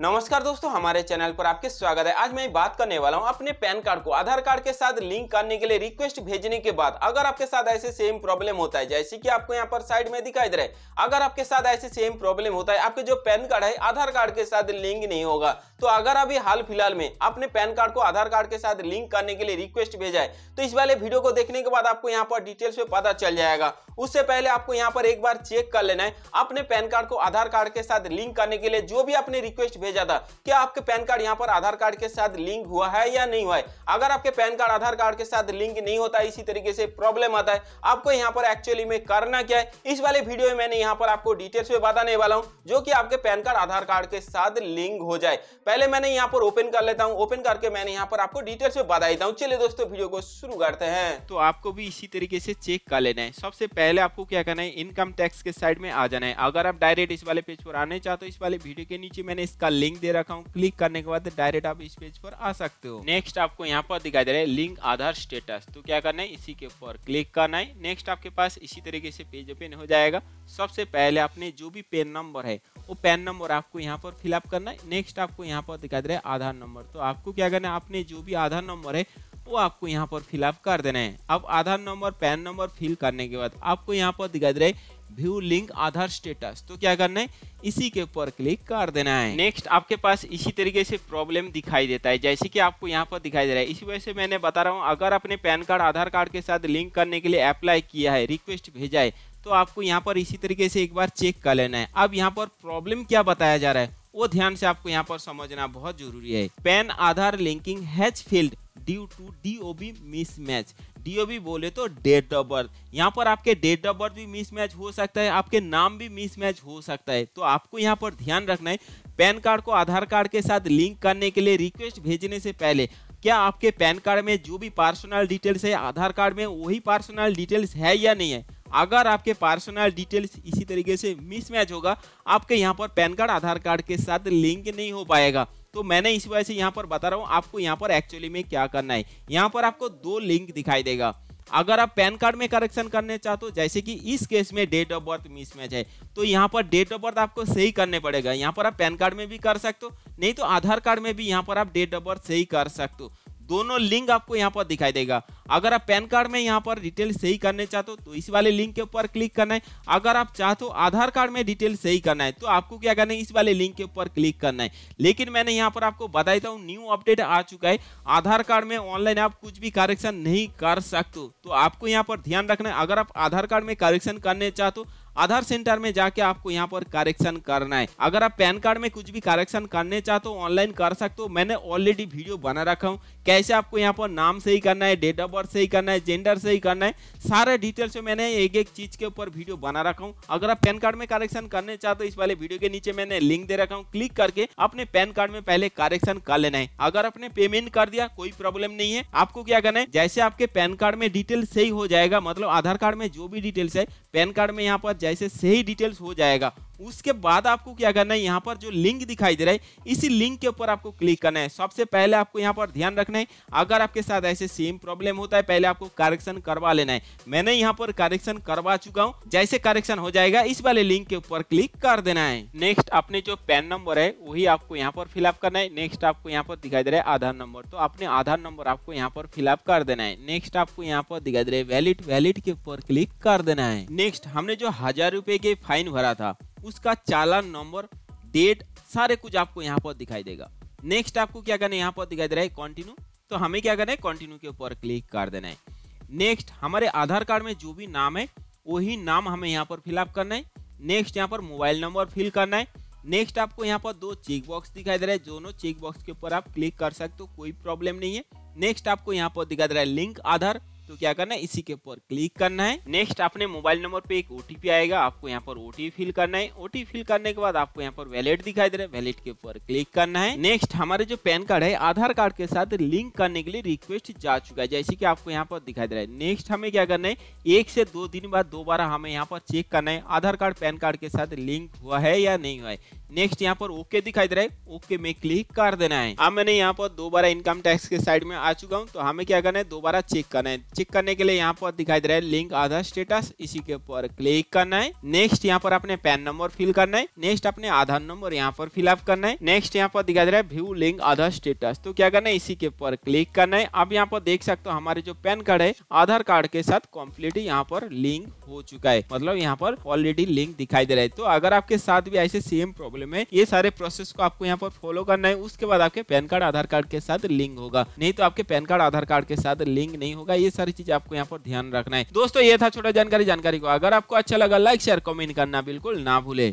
नमस्कार दोस्तों हमारे चैनल पर आपके स्वागत है आज मैं बात करने वाला हूं अपने पैन कार्ड को आधार कार्ड के साथ लिंक करने के लिए रिक्वेस्ट भेजने के बाद अगर आपके साथ ऐसे सेम प्रॉब्लम होता है जैसे कि आपको यहां पर साइड में दिखाई दे रहा है अगर आपके साथ ऐसे सेम प्रॉब्लम होता है आपके जो पैन कार्ड है आधार कार्ड के साथ लिंक नहीं होगा तो अगर अभी हाल फिलहाल में अपने पैन कार्ड को आधार कार्ड के साथ लिंक करने के लिए रिक्वेस्ट भेजा है तो इस वाले वीडियो को देखने के बाद आपको यहाँ पर डिटेल्स में पता चल जाएगा उससे पहले आपको यहाँ पर एक बार चेक कर लेना है अपने पैन कार्ड को आधार कार्ड के साथ लिंक करने के लिए जो भी आपने रिक्वेस्ट भेजा था क्या आपके पैन कार्ड यहाँ पर आधार कार्ड के साथ लिंक हुआ है या नहीं हुआ है अगर आपके पैन कार्ड आधार कार्ड के साथ लिंक नहीं होता इसी तरीके से प्रॉब्लम आता है आपको यहाँ पर एक्चुअली में करना क्या है इस वाले वीडियो में मैंने यहाँ पर आपको डिटेल्स में बताने वाला हूँ जो कि आपके पैन कार्ड आधार कार्ड के साथ लिंक हो जाए पहले मैंने यहाँ पर ओपन कर लेता हूँ ओपन करके मैंने यहाँ पर आपको डिटेल्स में बता देता हूँ चलिए दोस्तों वीडियो को शुरू करते हैं तो आपको भी इसी तरीके से चेक कर लेना है सबसे पहले आपको क्या करना है इनकम टैक्स के साइड में आ जाना है अगर आप डायरेक्ट इस वाले पेज पर आने चाहते हो इस वाले वीडियो के नीचे मैंने इसका लिंक दे रखा हूँ क्लिक करने के बाद डायरेक्ट आप इस पेज पर आ सकते हो नेक्स्ट आपको यहाँ पर दिखाई दे रहा है लिंक आधार स्टेटस तो क्या करना है इसी के ऊपर क्लिक करना है नेक्स्ट आपके पास इसी तरीके से पेज ओपन हो जाएगा सबसे पहले आपने जो भी पेन नंबर है वो पेन नंबर आपको यहाँ पर फिलअप करना है नेक्स्ट आपको यहाँ पर दिखाई दे रहा है आधार नंबर तो आपको क्या करना है आपने जो भी आधार नंबर है वो आपको यहाँ पर फिलअप कर देना है अब Aadhaar number PAN number fill करने के बाद आपको यहाँ पर दिखाई दे रहा है व्यू लिंक आधार स्टेटस तो क्या करना है इसी के ऊपर क्लिक कर देना है नेक्स्ट आपके पास इसी तरीके से प्रॉब्लम दिखाई देता है जैसे कि आपको यहाँ पर दिखाई दे रहा है इसी वजह से मैंने बता रहा हूँ अगर अपने पैन कार्ड आधार कार्ड के साथ लिंक करने के लिए अप्लाई किया है रिक्वेस्ट भेजा है तो आपको यहाँ पर इसी तरीके से एक बार चेक कर लेना है अब यहाँ पर प्रॉब्लम क्या बताया जा रहा है वो ध्यान से आपको यहाँ पर समझना बहुत जरूरी है PAN Aadhaar linking has failed due to D O B mismatch DOB बोले तो डेट ऑफ बर्थ यहाँ पर आपके डेट ऑफ बर्थ भी मिसमैच हो सकता है आपके नाम भी मिसमैच हो सकता है तो आपको यहाँ पर ध्यान रखना है पैन कार्ड को आधार कार्ड के साथ लिंक करने के लिए रिक्वेस्ट भेजने से पहले क्या आपके पैन कार्ड में जो भी पर्सनल डिटेल्स है आधार कार्ड में वही पर्सनल डिटेल्स है या नहीं है अगर आपके पर्सनल डिटेल्स इसी तरीके से मिसमैच होगा आपके यहाँ पर पैन कार्ड आधार कार्ड के साथ लिंक नहीं हो पाएगा तो मैंने इस वजह से यहाँ पर बता रहा हूँ आपको यहाँ पर एक्चुअली में क्या करना है यहाँ पर आपको दो लिंक दिखाई देगा अगर आप पैन कार्ड में करेक्शन करने चाहते हो जैसे कि इस केस में डेट ऑफ बर्थ मिसमैच है तो यहाँ पर डेट ऑफ बर्थ आपको सही करने पड़ेगा यहाँ पर आप पैन कार्ड में भी कर सकते हो नहीं तो आधार कार्ड में भी यहाँ पर आप डेट ऑफ बर्थ सही कर सकते हो दोनों लिंक आपको यहाँ पर दिखाई देगा अगर आप पैन कार्ड में यहाँ पर डिटेल सही करने चाहते हो तो इस वाले लिंक के ऊपर क्लिक करना है अगर आप चाहते हो आधार कार्ड में डिटेल सही करना है तो आपको क्या करना है इस वाले लिंक के ऊपर क्लिक करना है लेकिन मैंने यहाँ पर आपको बता देता हूँ न्यू अपडेट आ चुका है आधार कार्ड में ऑनलाइन आप कुछ भी करेक्शन नहीं कर सकते तो आपको यहाँ पर ध्यान रखना है अगर आप आधार कार्ड में करेक्शन करने चाहते हो आधार सेंटर में जाके आपको यहाँ पर करेक्शन करना है अगर आप पैन कार्ड में कुछ भी करेक्शन करने चाहते हो ऑनलाइन कर सकते हो मैंने ऑलरेडी वीडियो बना रखा हूँ कैसे आपको यहाँ पर नाम सही करना है डेट ऑफ बर्थ सही करना है जेंडर सही करना है सारे डिटेल्स में मैंने एक एक चीज के ऊपर वीडियो बना रखा हूँ अगर आप पैन कार्ड में करेक्शन करने चाहते हो इस वाले वीडियो के नीचे मैंने लिंक दे रखा हूँ क्लिक करके अपने पैन कार्ड में पहले करेक्शन कर लेना है अगर आपने पेमेंट कर दिया कोई प्रॉब्लम नहीं है आपको क्या करना है जैसे आपके पैन कार्ड में डिटेल सही हो जाएगा मतलब आधार कार्ड में जो भी डिटेल्स है पैन कार्ड में यहाँ पर जैसे सही डिटेल्स हो जाएगा उसके बाद आपको क्या करना है यहाँ पर जो लिंक दिखाई दे रहा है इसी लिंक के ऊपर आपको क्लिक करना है सबसे पहले आपको यहाँ पर ध्यान रखना है अगर आपके साथ ऐसे सेम प्रॉब्लम होता है पहले आपको करेक्शन करवा लेना है मैंने यहाँ पर करेक्शन करवा चुका हूँ जैसे करेक्शन हो जाएगा इस वाले लिंक के ऊपर क्लिक कर देना है नेक्स्ट अपने जो पैन नंबर है वही आपको यहाँ पर फिलअप करना है नेक्स्ट आपको यहाँ पर दिखाई दे रहा है आधार नंबर तो अपने आधार नंबर आपको यहाँ पर फिलअप कर देना है नेक्स्ट आपको यहाँ पर दिखाई दे रहा है वैलिड वैलिड के ऊपर क्लिक कर देना है नेक्स्ट हमने जो हजार रुपए के फाइन भरा था उसका चालान नंबर डेट सारे कुछ आपको यहाँ पर दिखाई देगा नेक्स्ट आपको क्या करना है यहाँ पर दिखाई दे रहा है कॉन्टिन्यू तो हमें क्या करना है कॉन्टिन्यू के ऊपर क्लिक कर देना है नेक्स्ट हमारे आधार कार्ड में जो भी नाम है वही नाम हमें यहाँ पर फिलअप करना है नेक्स्ट यहाँ पर मोबाइल नंबर फिल करना है नेक्स्ट आपको यहाँ पर दो चेक बॉक्स दिखाई दे रहा है दोनों चेक बॉक्स के ऊपर आप क्लिक कर सकते हो कोई प्रॉब्लम नहीं है नेक्स्ट आपको यहाँ पर दिखाई दे रहा है लिंक आधार तो क्या करना है इसी के ऊपर क्लिक करना है नेक्स्ट अपने मोबाइल नंबर पे एक ओटीपी आएगा आपको यहाँ पर ओटीपी फिल करना है ओटीपी फिल करने के बाद आपको यहाँ पर वैलेट दिखाई दे रहा है वैलेट के ऊपर क्लिक करना है नेक्स्ट हमारे जो पैन कार्ड है आधार कार्ड के साथ लिंक करने के लिए रिक्वेस्ट जा चुका है जैसे की आपको यहाँ पर दिखाई दे रहा है नेक्स्ट हमें क्या करना है एक से दो दिन बाद दोबारा हमें यहाँ पर चेक करना है आधार कार्ड पैन कार्ड के साथ लिंक हुआ है या नहीं हुआ है नेक्स्ट यहाँ पर ओके दिखाई दे रहा है ओके में क्लिक कर देना है अब मैंने यहाँ पर दोबारा इनकम टैक्स के साइड में आ चुका हूँ तो हमें क्या करना है दोबारा चेक करना है चेक करने के लिए यहाँ पर दिखाई दे रहा है लिंक आधार स्टेटस इसी के ऊपर क्लिक करना है नेक्स्ट यहाँ पर अपने पैन नंबर फिल करना है नेक्स्ट अपने आधार नंबर यहाँ पर फिलअप करना है नेक्स्ट यहाँ पर दिखाई दे रहा है व्यू लिंक आधार स्टेटस तो क्या करना है इसी के ऊपर क्लिक करना है अब यहाँ पर देख सकते हो हमारे जो पैन कार्ड है आधार कार्ड के साथ कम्प्लीट यहाँ पर लिंक हो चुका है मतलब यहाँ पर ऑलरेडी लिंक दिखाई दे रहा है तो अगर आपके साथ भी ऐसे सेम प्रॉब्लम मामले में ये सारे प्रोसेस को आपको यहाँ पर फॉलो करना है उसके बाद आपके पैन कार्ड आधार कार्ड के साथ लिंक होगा नहीं तो आपके पैन कार्ड आधार कार्ड के साथ लिंक नहीं होगा ये सारी चीज आपको यहाँ पर ध्यान रखना है दोस्तों ये था छोटा जानकारी जानकारी को अगर आपको अच्छा लगा लाइक शेयर कमेंट करना बिल्कुल ना भूले